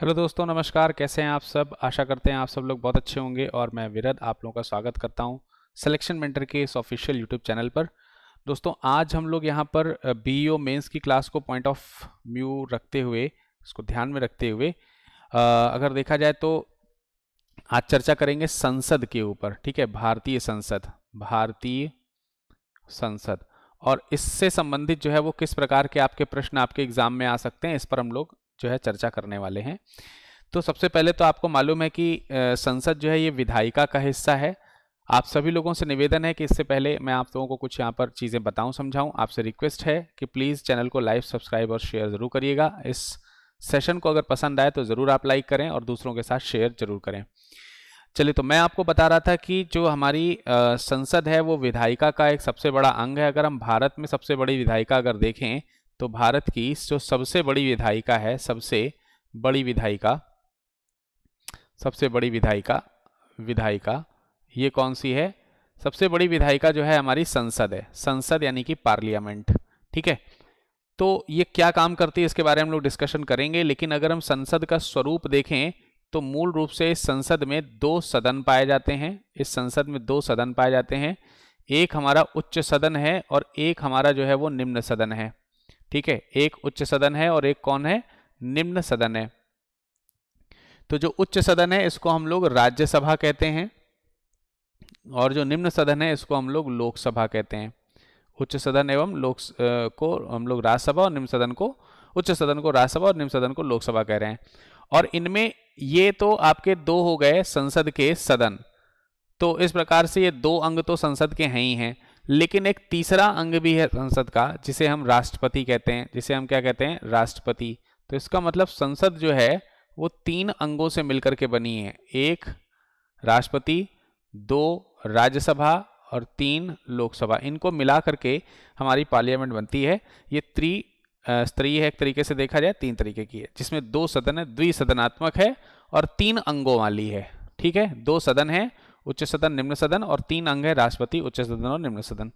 hello दोस्तों नमस्कार कैसे हैं आप सब आशा करते हैं आप सब लोग बहुत अच्छे होंगे और मैं विरद आप लोगों का स्वागत करता हूं सिलेक्शन मेंटर के इस ऑफिशियल यूट्यूब चैनल पर दोस्तों आज हम लोग यहां पर ओ मेंस e की क्लास को पॉइंट ऑफ व्यू रखते हुए इसको ध्यान में रखते हुए आ, अगर देखा जाए तो आज चर्चा करेंगे संसद के ऊपर ठीक है भारतीय संसद भारतीय संसद और इससे संबंधित जो है वो किस प्रकार के आपके प्रश्न आपके एग्जाम में आ सकते हैं इस पर हम लोग जो है चर्चा करने वाले हैं तो सबसे पहले तो आपको मालूम है कि संसद जो है ये विधायिका का हिस्सा है आप सभी लोगों से निवेदन है कि इससे पहले मैं आप लोगों को कुछ यहाँ पर चीज़ें बताऊं समझाऊं आपसे रिक्वेस्ट है कि प्लीज़ चैनल को लाइव सब्सक्राइब और शेयर ज़रूर करिएगा इस सेशन को अगर पसंद आए तो ज़रूर आप लाइक करें और दूसरों के साथ शेयर जरूर करें चलिए तो मैं आपको बता रहा था कि जो हमारी संसद है वो विधायिका का एक सबसे बड़ा अंग है अगर हम भारत में सबसे बड़ी विधायिका अगर देखें तो भारत की जो सबसे बड़ी विधायिका है सबसे बड़ी विधायिका सबसे बड़ी विधायिका विधायिका ये कौन सी है सबसे बड़ी विधायिका जो है हमारी संसद है संसद यानी कि पार्लियामेंट ठीक है तो ये क्या काम करती है इसके बारे में हम लोग डिस्कशन करेंगे लेकिन अगर हम संसद का स्वरूप देखें तो मूल रूप से इस संसद में दो सदन पाए जाते हैं इस संसद में दो सदन पाए जाते हैं एक हमारा उच्च सदन है और एक हमारा जो है वो निम्न सदन है ठीक है एक उच्च सदन है और एक कौन है निम्न सदन है तो जो उच्च सदन है इसको हम लोग राज्यसभा कहते हैं और जो निम्न सदन है इसको हम लोग लोकसभा कहते हैं उच्च सदन एवं लोक को हम लोग राज्यसभा और निम्न सदन को उच्च सदन को राज्यसभा और निम्न सदन को लोकसभा कह रहे हैं और इनमें ये तो आपके दो हो गए संसद के सदन तो इस प्रकार से ये दो अंग तो संसद के हैं ही हैं लेकिन एक तीसरा अंग भी है संसद का जिसे हम राष्ट्रपति कहते हैं जिसे हम क्या कहते हैं राष्ट्रपति तो इसका मतलब संसद जो है वो तीन अंगों से मिलकर के बनी है एक राष्ट्रपति दो राज्यसभा और तीन लोकसभा इनको मिला करके हमारी पार्लियामेंट बनती है ये त्रि स्तरीय है एक तरीके से देखा जाए तीन तरीके की है जिसमें दो सदन है द्विसदनात्मक है और तीन अंगों वाली है ठीक है दो सदन है उच्च सदन निम्न सदन और तीन अंग है राष्ट्रपति उच्च सदन और निम्न सदन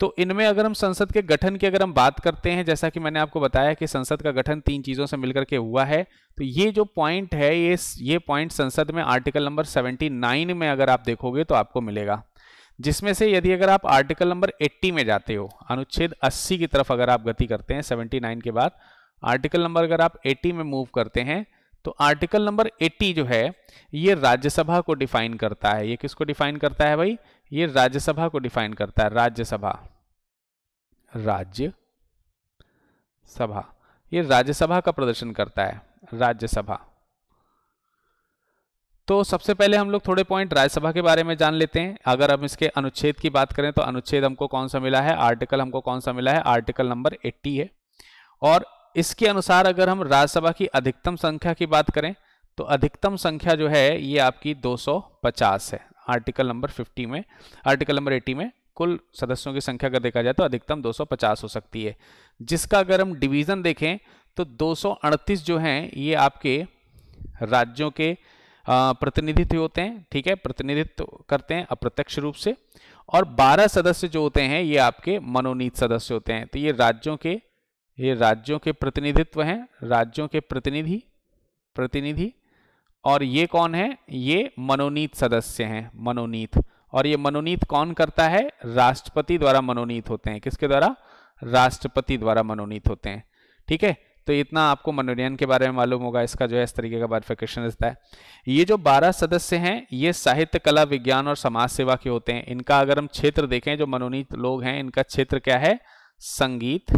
तो इनमें अगर हम संसद के गठन की अगर हम बात करते हैं जैसा कि मैंने आपको बताया कि संसद का गठन तीन चीज़ों से मिलकर के हुआ है तो ये जो पॉइंट है ये ये पॉइंट संसद में आर्टिकल नंबर 79 में अगर आप देखोगे तो आपको मिलेगा जिसमें से यदि अगर आप आर्टिकल नंबर 80 में जाते हो अनुच्छेद 80 की तरफ अगर आप गति करते हैं 79 के बाद आर्टिकल नंबर अगर आप 80 में मूव करते हैं तो आर्टिकल नंबर 80 जो है ये राज्यसभा को डिफाइन करता है ये किसको डिफाइन करता है भाई ये राज्यसभा को डिफाइन करता है राज्यसभा राज्य सभा ये राज्यसभा का प्रदर्शन करता है राज्यसभा तो सबसे पहले हम लोग थोड़े पॉइंट राज्यसभा के बारे में जान लेते हैं अगर हम इसके अनुच्छेद की बात करें तो अनुच्छेद हमको कौन सा मिला है आर्टिकल हमको कौन सा मिला है आर्टिकल नंबर 80 है और इसके अनुसार अगर हम राज्यसभा की अधिकतम संख्या की बात करें तो अधिकतम संख्या जो है ये आपकी 250 है आर्टिकल नंबर 50 में आर्टिकल नंबर 80 में कुल सदस्यों की संख्या अगर देखा जाए तो अधिकतम 250 हो सकती है जिसका अगर हम डिवीज़न देखें तो दो जो हैं ये आपके राज्यों के प्रतिनिधित्व होते हैं ठीक है प्रतिनिधित्व करते हैं अप्रत्यक्ष रूप से और 12 सदस्य जो होते हैं ये आपके मनोनीत सदस्य होते हैं तो ये राज्यों के ये राज्यों के प्रतिनिधित्व हैं राज्यों के प्रतिनिधि प्रतिनिधि और ये कौन है ये मनोनीत सदस्य हैं मनोनीत और ये मनोनीत कौन करता है राष्ट्रपति द्वारा मनोनीत होते हैं किसके द्वारा राष्ट्रपति द्वारा मनोनीत होते हैं ठीक है तो इतना आपको मनोनयन के बारे में मालूम होगा इसका जो है इस तरीके का वर्फिकेशन रहता है ये जो 12 सदस्य हैं ये साहित्य कला विज्ञान और समाज सेवा के होते हैं इनका अगर हम क्षेत्र देखें जो मनोनीत लोग हैं इनका क्षेत्र क्या है संगीत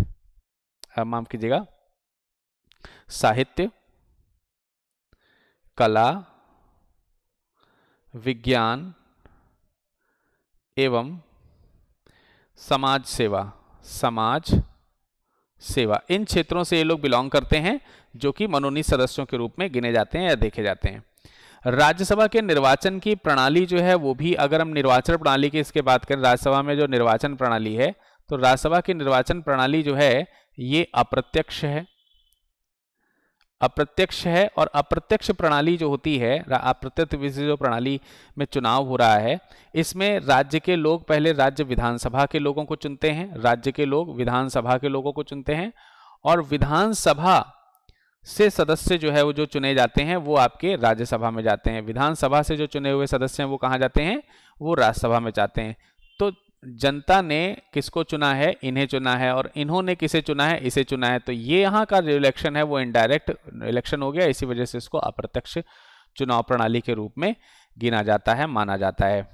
माफ कीजिएगा साहित्य कला विज्ञान एवं समाज सेवा समाज सेवा इन क्षेत्रों से ये लोग बिलोंग करते हैं जो कि मनोनीत सदस्यों के रूप में गिने जाते हैं या देखे जाते हैं राज्यसभा के निर्वाचन की प्रणाली जो है वो भी अगर हम निर्वाचन प्रणाली की इसके बात करें राज्यसभा में जो निर्वाचन प्रणाली है तो राज्यसभा की निर्वाचन प्रणाली जो है ये अप्रत्यक्ष है अप्रत्यक्ष है और अप्रत्यक्ष प्रणाली जो होती है अप्रत्यक्ष जो प्रणाली में चुनाव हो रहा है इसमें राज्य के लोग पहले राज्य विधानसभा के लोगों को चुनते हैं राज्य के लोग विधानसभा के लोगों को चुनते हैं और विधानसभा से सदस्य जो है वो जो चुने जाते हैं वो आपके राज्यसभा में जाते हैं विधानसभा से जो चुने हुए सदस्य हैं वो कहाँ जाते हैं वो राज्यसभा में जाते हैं जनता ने किसको चुना है इन्हें चुना है और इन्होंने किसे चुना है इसे चुना है तो ये यहाँ का जो इलेक्शन है वो इनडायरेक्ट इलेक्शन हो गया इसी वजह से इसको अप्रत्यक्ष चुनाव प्रणाली के रूप में गिना जाता है माना जाता है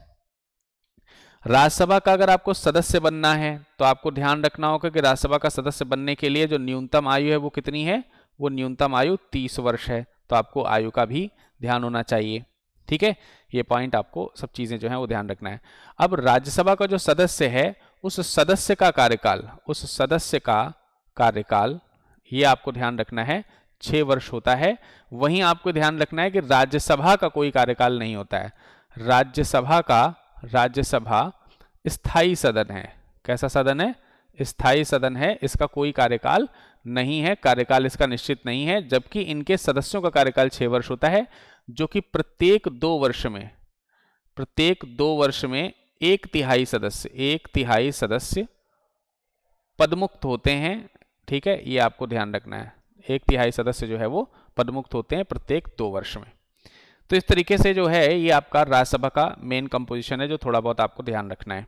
राज्यसभा का अगर आपको सदस्य बनना है तो आपको ध्यान रखना होगा कि राज्यसभा का सदस्य बनने के लिए जो न्यूनतम आयु है वो कितनी है वो न्यूनतम आयु तीस वर्ष है तो आपको आयु का भी ध्यान होना चाहिए ठीक है ये पॉइंट आपको सब चीज़ें जो है वो ध्यान रखना है अब राज्यसभा का जो सदस्य है उस सदस्य का कार्यकाल उस सदस्य का कार्यकाल ये आपको ध्यान रखना है छह वर्ष होता है वहीं आपको ध्यान रखना है कि राज्यसभा का कोई कार्यकाल नहीं होता है राज्यसभा का राज्यसभा स्थायी सदन है कैसा सदन है स्थायी सदन है इसका कोई कार्यकाल नहीं है कार्यकाल इसका निश्चित नहीं है जबकि इनके सदस्यों का कार्यकाल छह वर्ष होता है जो कि प्रत्येक दो वर्ष में प्रत्येक दो वर्ष में एक तिहाई सदस्य एक तिहाई सदस्य पदमुक्त होते हैं ठीक है ये आपको ध्यान रखना है एक तिहाई सदस्य जो है वो पदमुक्त होते हैं प्रत्येक दो वर्ष में तो इस तरीके से जो है ये आपका राज्यसभा का मेन कंपोजिशन है जो थोड़ा बहुत आपको ध्यान रखना है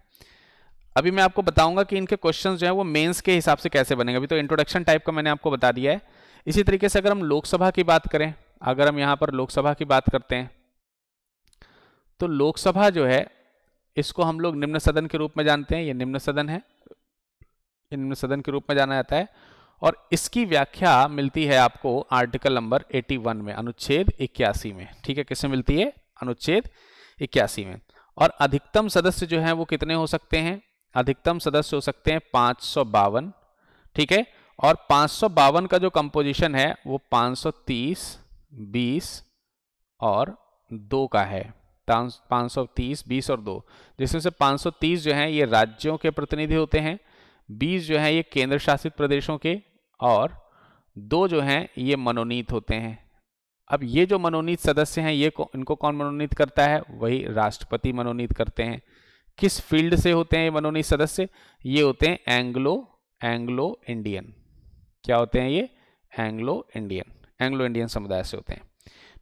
अभी मैं आपको बताऊंगा कि इनके क्वेश्चंस जो है वो मेंस के हिसाब से कैसे बनेंगे अभी तो इंट्रोडक्शन टाइप का मैंने आपको बता दिया है इसी तरीके से अगर हम लोकसभा की बात करें अगर हम यहाँ पर लोकसभा की बात करते हैं तो लोकसभा जो है इसको हम लोग निम्न सदन के रूप में जानते हैं ये निम्न सदन है ये निम्न सदन के रूप में जाना जाता है और इसकी व्याख्या मिलती है आपको आर्टिकल नंबर 81 में अनुच्छेद इक्यासी में ठीक है किससे मिलती है अनुच्छेद इक्यासी में और अधिकतम सदस्य जो है वो कितने हो सकते हैं अधिकतम सदस्य हो सकते हैं पांच ठीक है और पांच का जो कंपोजिशन है वो 530, 20 और दो का है 530, 20 और दो जिसमें से 530 जो है ये राज्यों के प्रतिनिधि होते हैं 20 जो है ये केंद्र शासित प्रदेशों के और दो जो हैं ये मनोनीत होते हैं अब ये जो मनोनीत सदस्य हैं ये को, इनको कौन मनोनीत करता है वही राष्ट्रपति मनोनीत करते हैं किस फील्ड से होते हैं ये मनोनी सदस्य ये होते हैं एंग्लो एंग्लो इंडियन क्या होते हैं ये एंग्लो इंडियन एंग्लो इंडियन समुदाय से होते हैं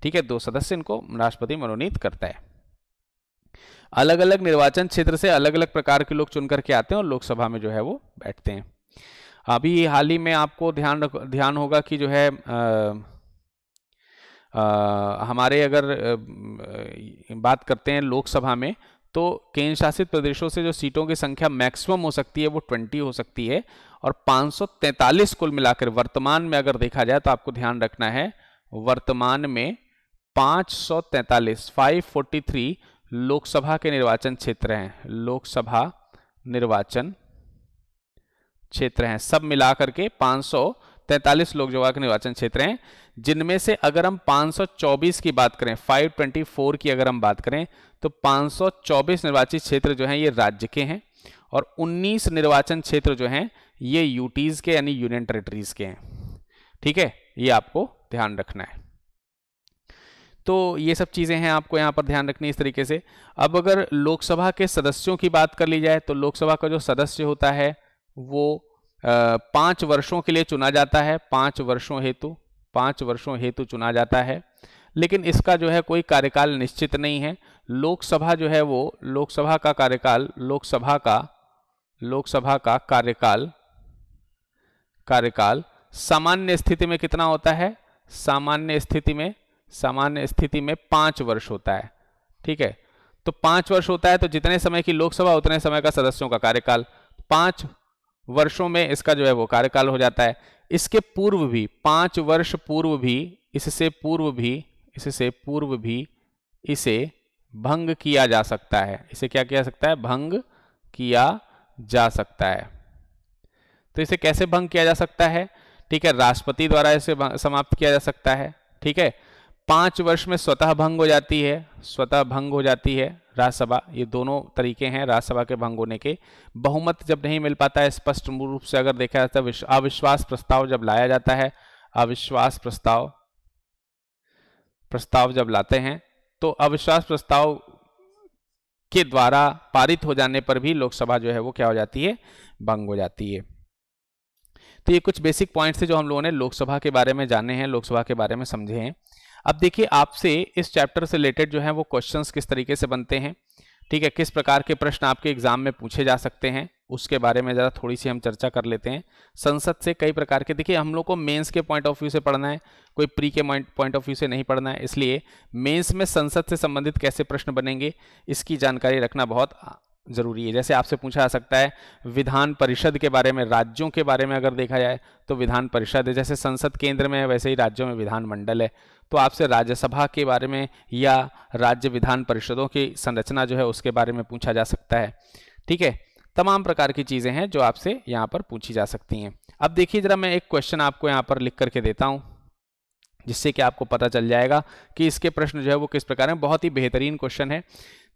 ठीक है दो सदस्य इनको राष्ट्रपति मनोनीत करता है अलग अलग निर्वाचन क्षेत्र से अलग अलग प्रकार के लोग चुन करके आते हैं और लोकसभा में जो है वो बैठते हैं अभी हाल ही में आपको ध्यान ध्यान होगा कि जो है आ, आ, हमारे अगर आ, बात करते हैं लोकसभा में तो केंद्र शासित प्रदेशों से जो सीटों की संख्या मैक्सिमम हो सकती है वो 20 हो सकती है और 543 कुल मिलाकर वर्तमान में अगर देखा जाए तो आपको ध्यान रखना है वर्तमान में 543 543 लोकसभा के निर्वाचन क्षेत्र हैं लोकसभा निर्वाचन क्षेत्र हैं सब मिलाकर के 500 तैंतालीस लोकसभा के निर्वाचन क्षेत्र हैं जिनमें से अगर हम 524 की बात करें 524 की अगर हम बात करें तो 524 निर्वाचित क्षेत्र जो हैं ये राज्य के हैं और 19 निर्वाचन क्षेत्र जो हैं ये यूटीज के यानी यूनियन टेरेटरीज के हैं ठीक है ये आपको ध्यान रखना है तो ये सब चीज़ें हैं आपको यहाँ पर ध्यान रखनी इस तरीके से अब अगर लोकसभा के सदस्यों की बात कर ली जाए तो लोकसभा का जो सदस्य होता है वो पांच वर्षों के लिए चुना जाता है पांच वर्षों हेतु पांच वर्षों हेतु चुना जाता है लेकिन इसका जो है कोई कार्यकाल निश्चित नहीं है लोकसभा जो है वो लोकसभा का कार्यकाल लोकसभा का लोकसभा का कार्यकाल कार्यकाल सामान्य स्थिति में कितना होता है सामान्य स्थिति में सामान्य स्थिति में पांच वर्ष होता है ठीक है तो पांच वर्ष होता है तो जितने समय की लोकसभा उतने समय का सदस्यों का कार्यकाल पांच वर्षों में इसका जो है वो कार्यकाल हो जाता है इसके पूर्व भी पांच वर्ष पूर्व भी इससे पूर्व भी इससे पूर्व भी इसे भंग किया जा सकता है इसे क्या किया सकता है भंग किया जा सकता है तो इसे कैसे भंग किया जा सकता है ठीक है राष्ट्रपति द्वारा इसे समाप्त किया जा सकता है ठीक है पांच वर्ष में स्वतः भंग हो जाती है स्वतः भंग हो जाती है राज्यसभा ये दोनों तरीके हैं राज्यसभा के भंग होने के बहुमत जब नहीं मिल पाता है स्पष्ट रूप से अगर देखा जाता है अविश्वास प्रस्ताव जब लाया जाता है अविश्वास प्रस्ताव प्रस्ताव जब लाते हैं तो अविश्वास प्रस्ताव के द्वारा पारित हो जाने पर भी लोकसभा जो है वो क्या हो जाती है भंग हो जाती है तो ये कुछ बेसिक पॉइंट्स थे जो हम लोगों ने लोकसभा के बारे में जाने हैं लोकसभा के बारे में समझे हैं अब देखिए आपसे इस चैप्टर से रिलेटेड जो है वो क्वेश्चंस किस तरीके से बनते हैं ठीक है किस प्रकार के प्रश्न आपके एग्जाम में पूछे जा सकते हैं उसके बारे में ज़रा थोड़ी सी हम चर्चा कर लेते हैं संसद से कई प्रकार के देखिए हम लोग को मेंस के पॉइंट ऑफ व्यू से पढ़ना है कोई प्री के पॉइंट ऑफ व्यू से नहीं पढ़ना है इसलिए मेंस में संसद से संबंधित कैसे प्रश्न बनेंगे इसकी जानकारी रखना बहुत जरूरी है जैसे आपसे पूछा जा सकता है विधान परिषद के बारे में राज्यों के बारे में अगर देखा जाए तो विधान परिषद है जैसे संसद केंद्र में है वैसे ही राज्यों में विधानमंडल है तो आपसे राज्यसभा के बारे में या राज्य विधान परिषदों की संरचना जो है उसके बारे में पूछा जा सकता है ठीक है तमाम प्रकार की चीज़ें हैं जो आपसे यहाँ पर पूछी जा सकती हैं अब देखिए ज़रा मैं एक क्वेश्चन आपको यहाँ पर लिख करके देता हूँ जिससे कि आपको पता चल जाएगा कि इसके प्रश्न जो है वो किस प्रकार हैं बहुत ही बेहतरीन क्वेश्चन है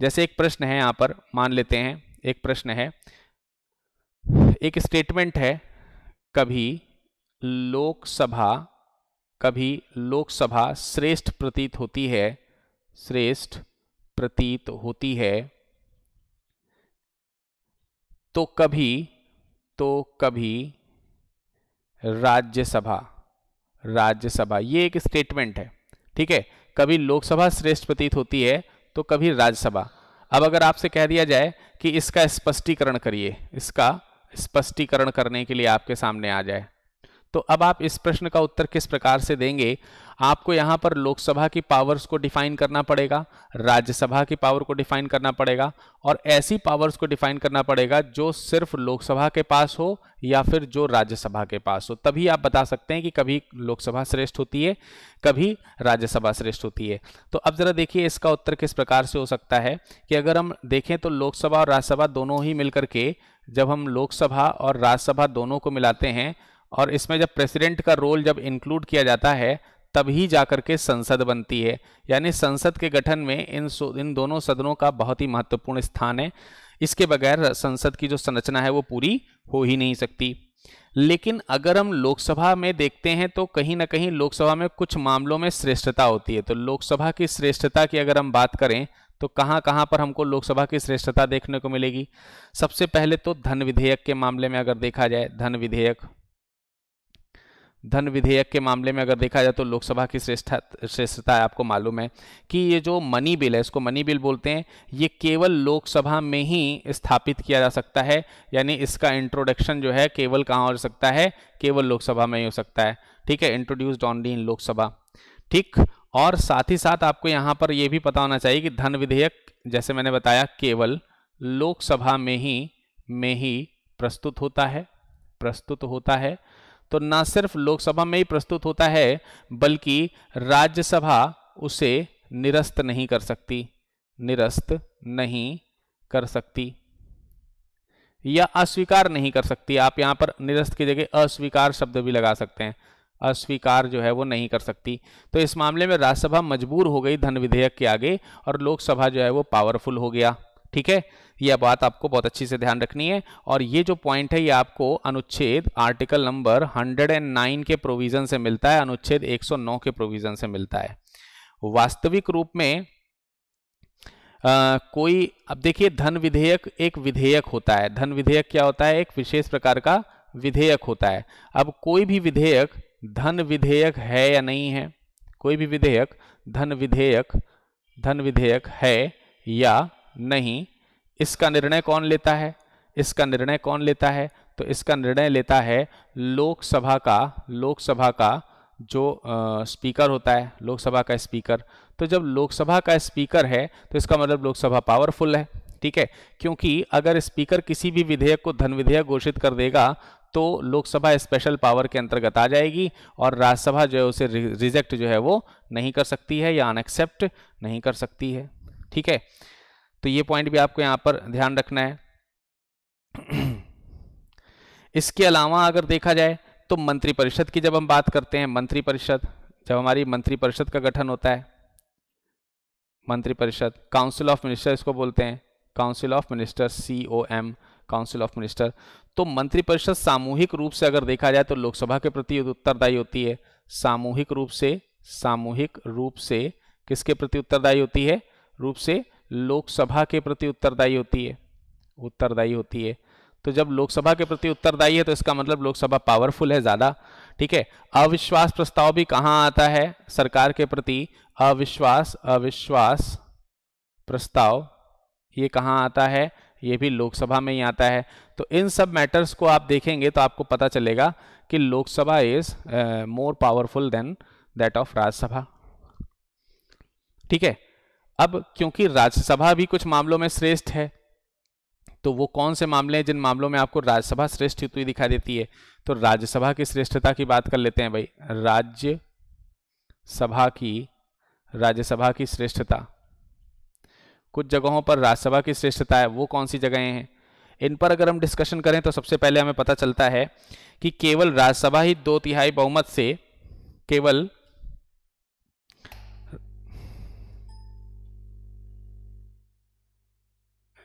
जैसे एक प्रश्न है यहाँ पर मान लेते हैं एक प्रश्न है एक स्टेटमेंट है कभी लोकसभा कभी लोकसभा श्रेष्ठ प्रतीत होती है श्रेष्ठ प्रतीत होती है तो कभी तो कभी राज्यसभा राज्यसभा ये एक स्टेटमेंट है ठीक है कभी लोकसभा श्रेष्ठ प्रतीत होती है तो कभी राज्यसभा अब अगर आपसे कह दिया जाए कि इसका स्पष्टीकरण करिए इसका स्पष्टीकरण करने के लिए आपके सामने आ जाए तो अब आप इस प्रश्न का उत्तर किस प्रकार से देंगे आपको यहां पर लोकसभा की पावर्स को डिफाइन करना पड़ेगा राज्यसभा की पावर को डिफाइन करना पड़ेगा और ऐसी पावर्स को डिफाइन करना पड़ेगा जो सिर्फ लोकसभा के पास हो या फिर जो राज्यसभा के पास हो तभी आप बता सकते हैं कि कभी लोकसभा श्रेष्ठ होती है कभी राज्यसभा श्रेष्ठ होती है तो अब ज़रा देखिए इसका उत्तर किस प्रकार से हो सकता है कि अगर हम देखें तो लोकसभा और राज्यसभा दोनों ही मिलकर के जब हम लोकसभा और राज्यसभा दोनों को मिलाते हैं और इसमें जब प्रेसिडेंट का रोल जब इंक्लूड किया जाता है तभी जाकर के संसद बनती है यानी संसद के गठन में इन इन दोनों सदनों का बहुत ही महत्वपूर्ण स्थान है इसके बगैर संसद की जो संरचना है वो पूरी हो ही नहीं सकती लेकिन अगर हम लोकसभा में देखते हैं तो कहीं ना कहीं लोकसभा में कुछ मामलों में श्रेष्ठता होती है तो लोकसभा की श्रेष्ठता की अगर हम बात करें तो कहाँ कहाँ पर हमको लोकसभा की श्रेष्ठता देखने को मिलेगी सबसे पहले तो धन विधेयक के मामले में अगर देखा जाए धन विधेयक धन विधेयक के मामले में अगर देखा जाए तो लोकसभा की श्रेष्ठता श्रेष्ठता आपको मालूम है कि ये जो मनी बिल है इसको मनी बिल बोलते हैं ये केवल लोकसभा में ही स्थापित किया जा सकता है यानी इसका इंट्रोडक्शन जो है केवल कहाँ हो सकता है केवल लोकसभा में ही हो सकता है ठीक है इंट्रोड्यूस्ड ऑनली इन लोकसभा ठीक और साथ ही साथ आपको यहाँ पर यह भी पता होना चाहिए कि धन विधेयक जैसे मैंने बताया केवल लोकसभा में ही में ही प्रस्तुत होता है प्रस्तुत होता है तो ना सिर्फ लोकसभा में ही प्रस्तुत होता है बल्कि राज्यसभा उसे निरस्त नहीं कर सकती निरस्त नहीं कर सकती या अस्वीकार नहीं कर सकती आप यहां पर निरस्त की जगह अस्वीकार शब्द भी लगा सकते हैं अस्वीकार जो है वो नहीं कर सकती तो इस मामले में राज्यसभा मजबूर हो गई धन विधेयक के आगे और लोकसभा जो है वो पावरफुल हो गया ठीक है यह बात आपको बहुत अच्छी से ध्यान रखनी है और ये जो पॉइंट है ये आपको अनुच्छेद आर्टिकल नंबर 109 के प्रोविजन से मिलता है अनुच्छेद 109 के प्रोविजन से मिलता है वास्तविक रूप में आ, कोई अब देखिए धन विधेयक एक विधेयक होता है धन विधेयक क्या होता है एक विशेष प्रकार का विधेयक होता है अब कोई भी विधेयक धन विधेयक है या नहीं है कोई भी विधेयक धन विधेयक धन विधेयक है या नहीं इसका निर्णय कौन लेता है इसका निर्णय कौन लेता है तो इसका निर्णय लेता है लोकसभा का लोकसभा का जो आ, स्पीकर होता है लोकसभा का स्पीकर तो जब लोकसभा का स्पीकर है तो इसका मतलब लोकसभा पावरफुल है ठीक है क्योंकि अगर स्पीकर किसी भी विधेयक को धन विधेयक घोषित कर देगा तो लोकसभा स्पेशल पावर के अंतर्गत आ जाएगी और राज्यसभा जो है उसे रिजेक्ट जो है वो नहीं कर सकती है या अनएक्सेप्ट नहीं कर सकती है ठीक है तो ये पॉइंट भी आपको यहाँ पर ध्यान रखना है इसके अलावा अगर देखा जाए तो मंत्रिपरिषद की जब हम बात करते हैं मंत्रिपरिषद जब हमारी मंत्रिपरिषद का गठन होता है मंत्रिपरिषद काउंसिल ऑफ मिनिस्टर इसको बोलते हैं council of minister C O M council of minister तो मंत्रिपरिषद सामूहिक रूप से अगर देखा जाए तो लोकसभा के प्रति उत्तरदायी होती है सामूहिक रूप से सामूहिक रूप से किसके प्रति उत्तरदायी होती है रूप से लोकसभा के प्रति उत्तरदायी होती है उत्तरदायी होती है तो जब लोकसभा के प्रति उत्तरदायी है तो इसका मतलब लोकसभा पावरफुल है ज़्यादा ठीक है अविश्वास प्रस्ताव भी कहां आता है सरकार के प्रति अविश्वास अविश्वास प्रस्ताव ये कहां आता है ये भी लोकसभा में ही आता है तो इन सब मैटर्स को आप देखेंगे तो आपको पता चलेगा कि Lok Sabha is more powerful than that of Rajya Sabha ठीक है अब क्योंकि राज्यसभा भी कुछ मामलों में श्रेष्ठ है तो वो कौन से मामले हैं जिन मामलों में आपको राज्यसभा श्रेष्ठ हुई दिखाई देती है तो राज्यसभा की श्रेष्ठता की बात कर लेते हैं भाई राज्य सभा की राज्यसभा की श्रेष्ठता कुछ जगहों पर राज्यसभा की श्रेष्ठता है वो कौन सी जगहें हैं इन पर अगर हम डिस्कशन करें तो सबसे पहले हमें पता चलता है कि केवल राज्यसभा ही दो तिहाई बहुमत से केवल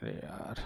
अरे यार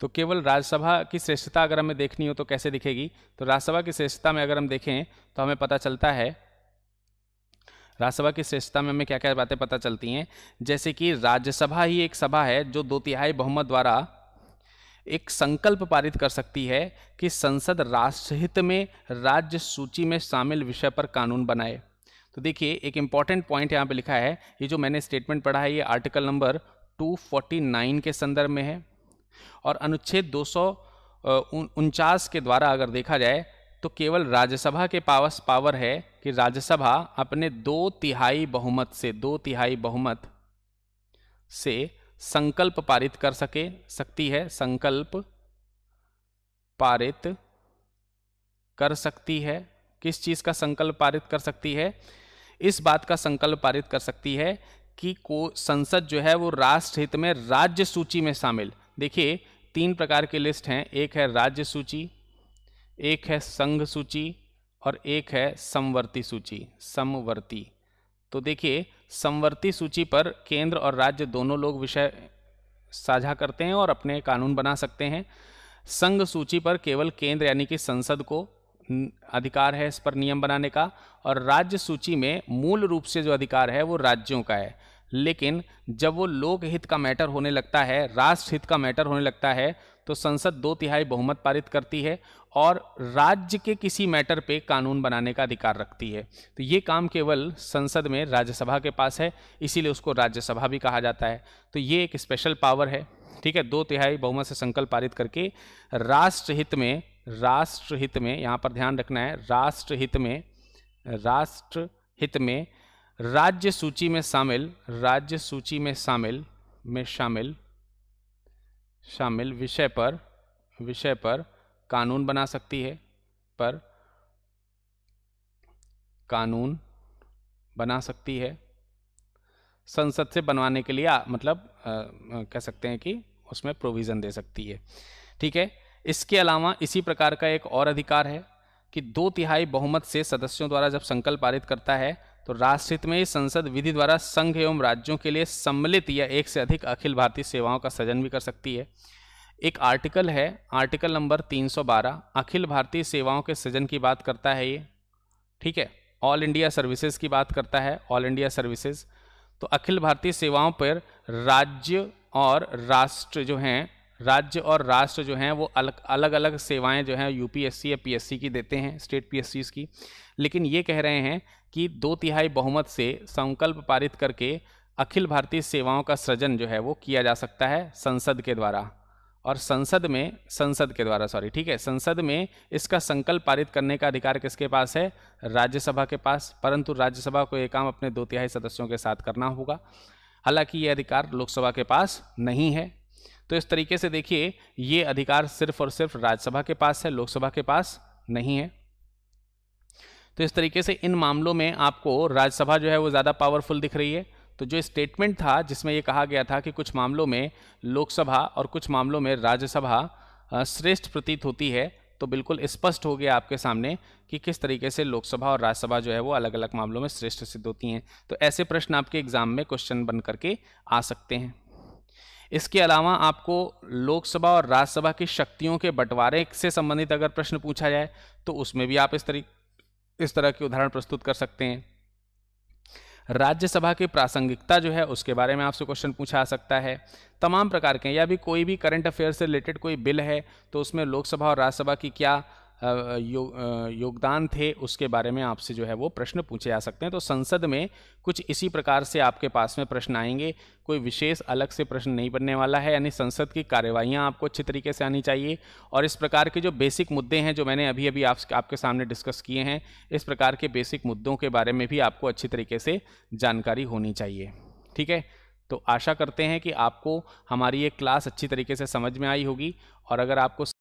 तो केवल राज्यसभा की श्रेष्ठता अगर हमें देखनी हो तो कैसे दिखेगी तो राज्यसभा की श्रेष्ठता में अगर हम देखें तो हमें पता चलता है राज्यसभा की श्रेष्ठता में हमें क्या क्या बातें पता चलती हैं जैसे कि राज्यसभा ही एक सभा है जो दो तिहाई बहुमत द्वारा एक संकल्प पारित कर सकती है कि संसद राष्ट्रहित में राज्य सूची में शामिल विषय पर कानून बनाए तो देखिए एक इम्पॉर्टेंट पॉइंट यहाँ पे लिखा है ये जो मैंने स्टेटमेंट पढ़ा है ये आर्टिकल नंबर 249 के संदर्भ में है और अनुच्छेद दो उनचास के द्वारा अगर देखा जाए तो केवल राज्यसभा के पास पावर है कि राज्यसभा अपने दो तिहाई बहुमत से दो तिहाई बहुमत से संकल्प पारित कर सके सकती है संकल्प पारित कर सकती है किस चीज़ का संकल्प पारित कर सकती है इस बात का संकल्प पारित कर सकती है कि को संसद जो है वो राष्ट्रहित में राज्य सूची में शामिल देखिए तीन प्रकार के लिस्ट हैं एक है राज्य सूची एक है संघ सूची और एक है समवर्ती सूची समवर्ती तो देखिए समवर्ती सूची पर केंद्र और राज्य दोनों लोग विषय साझा करते हैं और अपने कानून बना सकते हैं संघ सूची पर केवल केंद्र यानी कि संसद को अधिकार है इस पर नियम बनाने का और राज्य सूची में मूल रूप से जो अधिकार है वो राज्यों का है लेकिन जब वो लोक हित का मैटर होने लगता है राष्ट्र हित का मैटर होने लगता है तो संसद दो तिहाई बहुमत पारित करती है और राज्य के किसी मैटर पे कानून बनाने का अधिकार रखती है तो ये काम केवल संसद में राज्यसभा के पास है इसीलिए उसको राज्यसभा भी कहा जाता है तो ये एक स्पेशल पावर है ठीक है दो तिहाई बहुमत से संकल्प पारित करके राष्ट्रहित में राष्ट्रहित में यहाँ पर ध्यान रखना है राष्ट्रहित में राष्ट्रहित में राज्य सूची में शामिल राज्य सूची में शामिल में शामिल शामिल विषय पर विषय पर कानून बना सकती है पर कानून बना सकती है संसद से बनवाने के लिए आ, मतलब आ, आ, कह सकते हैं कि उसमें प्रोविज़न दे सकती है ठीक है इसके अलावा इसी प्रकार का एक और अधिकार है कि दो तिहाई बहुमत से सदस्यों द्वारा जब संकल्प पारित करता है तो राष्ट्रहित में संसद विधि द्वारा संघ एवं राज्यों के लिए सम्मिलित या एक से अधिक अखिल भारतीय सेवाओं का सृजन भी कर सकती है एक आर्टिकल है आर्टिकल नंबर 312 अखिल भारतीय सेवाओं के सृजन की बात करता है ये ठीक है ऑल इंडिया सर्विसेज की बात करता है ऑल इंडिया सर्विसेज तो अखिल भारतीय सेवाओं पर राज्य और राष्ट्र जो हैं राज्य और राष्ट्र जो हैं वो अलग अलग अलग सेवाएं जो हैं यूपीएससी या पीएससी की देते हैं स्टेट पीएससीज की लेकिन ये कह रहे हैं कि दो तिहाई बहुमत से संकल्प पारित करके अखिल भारतीय सेवाओं का सृजन जो है वो किया जा सकता है संसद के द्वारा और संसद में संसद के द्वारा सॉरी ठीक है संसद में इसका संकल्प पारित करने का अधिकार किसके पास है राज्यसभा के पास परंतु राज्यसभा को ये काम अपने दो तिहाई सदस्यों के साथ करना होगा हालांकि ये अधिकार लोकसभा के पास नहीं है तो इस तरीके से देखिए ये अधिकार सिर्फ और सिर्फ राज्यसभा के पास है लोकसभा के पास नहीं है तो इस तरीके से इन मामलों में आपको राज्यसभा जो है वो ज़्यादा पावरफुल दिख रही है तो जो स्टेटमेंट था जिसमें ये कहा गया था कि कुछ मामलों में लोकसभा और कुछ मामलों में राज्यसभा श्रेष्ठ प्रतीत होती है तो बिल्कुल स्पष्ट हो गया आपके सामने कि किस तरीके से लोकसभा और राज्यसभा जो है वो अलग अलग मामलों में श्रेष्ठ सिद्ध होती हैं तो ऐसे प्रश्न आपके एग्जाम में क्वेश्चन बन करके आ सकते हैं इसके अलावा आपको लोकसभा और राज्यसभा की शक्तियों के बंटवारे से संबंधित अगर प्रश्न पूछा जाए तो उसमें भी आप इस तरीके इस तरह के उदाहरण प्रस्तुत कर सकते हैं राज्यसभा की प्रासंगिकता जो है उसके बारे में आपसे क्वेश्चन पूछा आ सकता है तमाम प्रकार के या भी कोई भी करंट अफेयर से रिलेटेड कोई बिल है तो उसमें लोकसभा और राज्यसभा की क्या यो, योगदान थे उसके बारे में आपसे जो है वो प्रश्न पूछे जा सकते हैं तो संसद में कुछ इसी प्रकार से आपके पास में प्रश्न आएंगे कोई विशेष अलग से प्रश्न नहीं बनने वाला है यानी संसद की कार्यवाहियाँ आपको अच्छे तरीके से आनी चाहिए और इस प्रकार के जो बेसिक मुद्दे हैं जो मैंने अभी अभी आप, आपके सामने डिस्कस किए हैं इस प्रकार के बेसिक मुद्दों के बारे में भी आपको अच्छी तरीके से जानकारी होनी चाहिए ठीक है तो आशा करते हैं कि आपको हमारी ये क्लास अच्छी तरीके से समझ में आई होगी और अगर आपको